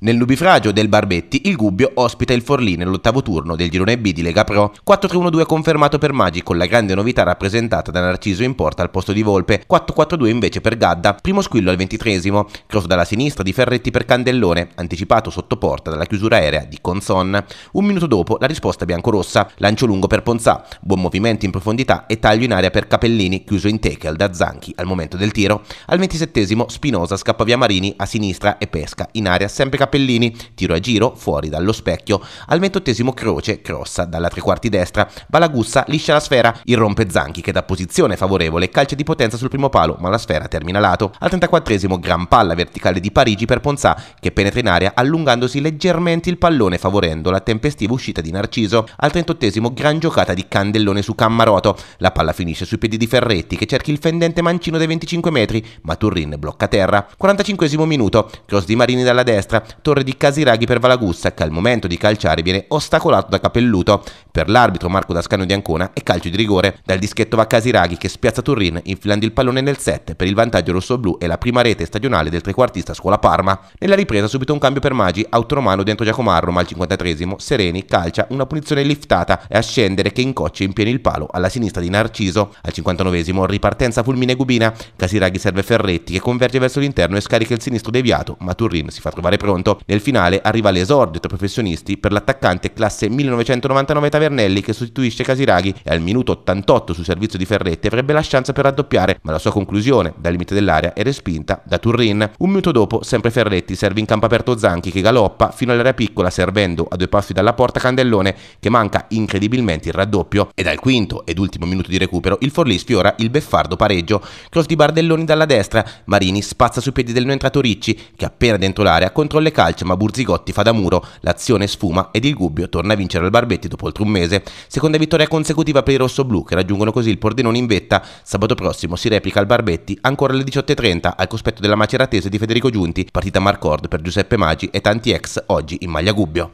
Nel nubifragio del Barbetti, il Gubbio ospita il Forlì nell'ottavo turno del girone B di Lega Pro. 4-3-1-2 confermato per Magi con la grande novità rappresentata da Narciso in porta al posto di Volpe. 4-4-2 invece per Gadda, primo squillo al ventitresimo. Cross dalla sinistra di Ferretti per Candellone, anticipato sotto porta dalla chiusura aerea di Conson. Un minuto dopo la risposta biancorossa, lancio lungo per Ponzà, buon movimento in profondità e taglio in aria per Capellini, chiuso in tackle da Zanchi al momento del tiro. Al ventisettesimo Spinosa scappa via Marini a sinistra e pesca in aria sempre Capellini Grappellini, tiro a giro fuori dallo specchio. Al ventottesimo Croce, crossa dalla tre quarti destra, Balagussa liscia la sfera, irrompe Zanchi che da posizione favorevole calcia di potenza sul primo palo, ma la sfera termina lato. Al 34esimo gran palla verticale di Parigi per Ponzà che penetra in area allungandosi leggermente il pallone favorendo la tempestiva uscita di Narciso. Al 38esimo gran giocata di Candellone su Cammaroto, la palla finisce sui piedi di Ferretti che cerca il fendente mancino dei 25 metri, ma Turin blocca terra. 45 minuto, cross di Marini dalla destra, Torre di Casiraghi per Valagusta, che al momento di calciare viene ostacolato da Capelluto, per l'arbitro Marco Dascano di Ancona e calcio di rigore. Dal dischetto va Casiraghi che spiazza Turin infilando il pallone nel set per il vantaggio rossoblù e la prima rete stagionale del trequartista Scuola Parma. Nella ripresa subito un cambio per Magi, autoromano dentro Giacomarro, ma al 53 Sereni calcia una punizione liftata e a scendere che incoccia in pieno il palo alla sinistra di Narciso. Al 59 ripartenza fulmine Gubina, Casiraghi serve Ferretti che converge verso l'interno e scarica il sinistro deviato, ma Turin si fa trovare pronto momento. Nel finale arriva l'esordio tra professionisti per l'attaccante classe 1999 Tavernelli che sostituisce Casiraghi e al minuto 88 sul servizio di Ferretti avrebbe la chance per raddoppiare, ma la sua conclusione dal limite dell'area è respinta da Turrin. Un minuto dopo, sempre Ferretti serve in campo aperto Zanchi che galoppa fino all'area piccola servendo a due passi dalla porta Candellone che manca incredibilmente il raddoppio e dal quinto ed ultimo minuto di recupero il Forlì sfiora il beffardo pareggio. Cross di Bardelloni dalla destra, Marini spazza sui piedi del non entrato Ricci che appena dentro l'area controlla e calcio, ma Burzigotti fa da muro, l'azione sfuma ed il Gubbio torna a vincere al Barbetti dopo oltre un mese. Seconda vittoria consecutiva per i rossoblù che raggiungono così il Pordenone in vetta. Sabato prossimo si replica al Barbetti ancora alle 18.30 al cospetto della Maceratese di Federico Giunti, partita Marcord per Giuseppe Maggi e tanti ex oggi in maglia Gubbio.